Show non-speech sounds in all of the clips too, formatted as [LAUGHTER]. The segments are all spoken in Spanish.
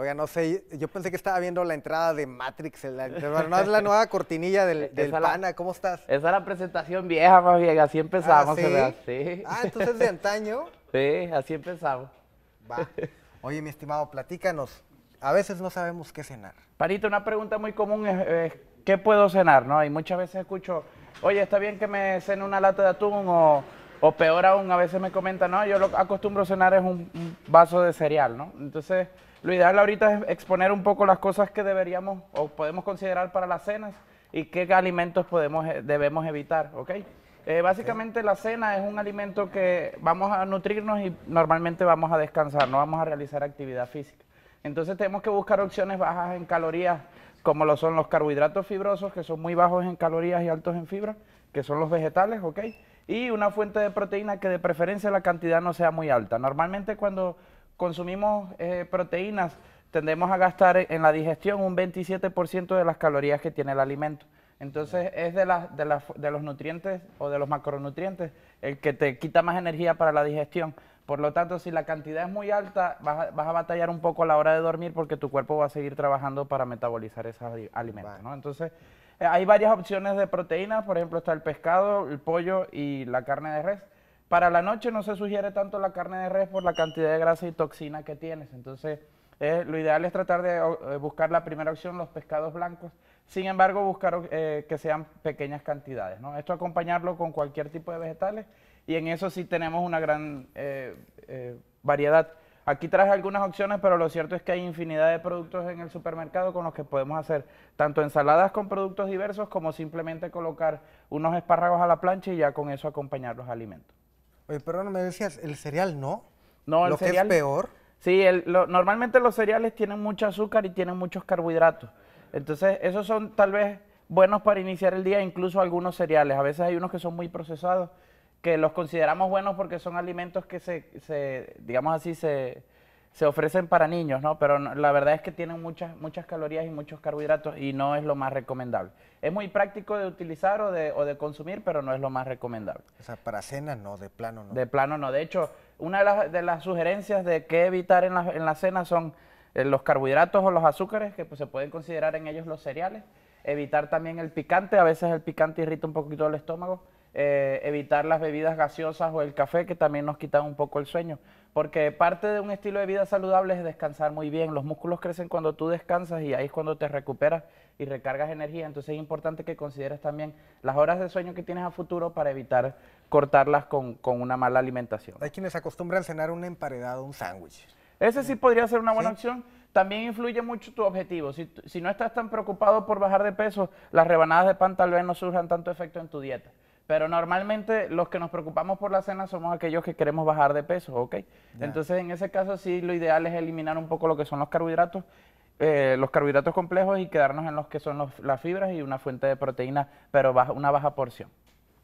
Oiga, no sé, yo pensé que estaba viendo la entrada de Matrix, no es la nueva cortinilla del, [LAUGHS] del pana, ¿cómo estás? Esa es la presentación vieja, más vieja, así ah, empezamos. Ah, ah entonces de antaño. [LAUGHS] sí, así empezamos. Va. Oye, mi estimado, platícanos, a veces no sabemos qué cenar. Parito, una pregunta muy común es, ¿qué puedo cenar? ¿no? Y muchas veces escucho, oye, ¿está bien que me cene una lata de atún o o peor aún, a veces me comentan, no, yo lo acostumbro a cenar es un, vaso de cereal, ¿no? Entonces, lo ideal ahorita es exponer un poco las cosas que deberíamos o podemos considerar para las cenas y qué alimentos podemos, eh, debemos evitar, eh, ¿ok? básicamente la cena es un alimento que vamos a nutrirnos y normalmente vamos a descansar, no vamos a realizar actividad física. Entonces tenemos que buscar opciones bajas en calorías, como lo son los carbohidratos fibrosos, que son muy bajos en calorías y altos en fibra, que son los vegetales, ¿ok? y una fuente de proteína que de preferencia la cantidad no sea muy alta. Normalmente cuando consumimos eh, proteínas tendemos a gastar en la digestión un 27% de las calorías que tiene el alimento. Entonces es de, de, los nutrientes o de los macronutrientes el que te quita más energía para la digestión. Por lo tanto, si la cantidad es muy alta, vas a, batallar un poco a la hora de dormir porque tu cuerpo va a seguir trabajando para metabolizar esos alimentos. Entonces, eh, hay varias opciones de proteínas, por ejemplo está el pescado, el pollo y la carne de res. Para la noche no se sugiere tanto la carne de res por la cantidad de grasa y toxina que tienes. Entonces, eh, lo ideal es tratar de eh, buscar la primera opción, los pescados blancos. Sin embargo, buscar que sean pequeñas cantidades. Esto acompañarlo con cualquier tipo de vegetales y en eso sí tenemos una gran variedad. Aquí traje algunas opciones, pero lo cierto es que hay infinidad de productos en el supermercado con los que podemos hacer tanto ensaladas con productos diversos como simplemente colocar unos espárragos a la plancha y ya con eso acompañar los alimentos. Oye, pero no me decías, el cereal no. No, el cereal. lo Que es peor. Sí, normalmente los cereales tienen mucho azúcar y tienen muchos carbohidratos. Entonces, esos son tal vez buenos para iniciar el día, incluso algunos cereales. A veces hay unos que son muy procesados que los consideramos buenos porque son alimentos que se, se digamos así, se, se, ofrecen para niños, ¿no? Pero la verdad es que tienen muchas, muchas calorías y muchos carbohidratos y no es lo más recomendable. Es muy práctico de utilizar o de, o de consumir, pero no es lo más recomendable. O sea, para cena no, de plano no. De plano no. De hecho, una de las, sugerencias de qué evitar en la, en la cena son eh, los carbohidratos o los azúcares, que pues, se pueden considerar en ellos los cereales. Evitar también el picante, a veces el picante irrita un poquito el estómago eh, evitar las bebidas gaseosas o el café que también nos quitan un poco el sueño. Porque parte de un estilo de vida saludable es descansar muy bien. Los músculos crecen cuando tú descansas y ahí es cuando te recuperas y recargas energía. Entonces es importante que consideres también las horas de sueño que tienes a futuro para evitar cortarlas con, una mala alimentación. Hay quienes acostumbran a cenar un emparedado, un sándwich. Ese sí podría ser una buena opción. También influye mucho tu objetivo. Si, si no estás tan preocupado por bajar de peso, las rebanadas de pan tal vez no surjan tanto efecto en tu dieta. Pero normalmente los que nos preocupamos por la cena somos aquellos que queremos bajar de peso, ¿ok? Entonces, en ese caso sí, lo ideal es eliminar un poco lo que son los carbohidratos, eh, los carbohidratos complejos y quedarnos en los que son las fibras y una fuente de proteína, pero baja, una baja porción.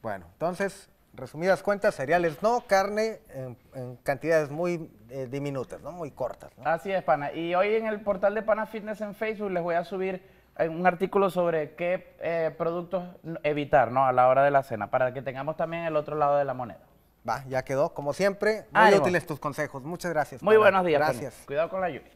Bueno, entonces, resumidas cuentas, cereales no, carne en, cantidades muy eh, diminutas, ¿no? Muy cortas. Así es, Pana. Y hoy en el portal de Pana Fitness en Facebook les voy a subir eh, un artículo sobre qué eh, productos evitar ¿no? a la hora de la cena, para que tengamos también el otro lado de la moneda. Va, ya quedó. Como siempre, muy útiles tus consejos. Muchas gracias. Muy buenos días. Gracias. Cuidado con la lluvia.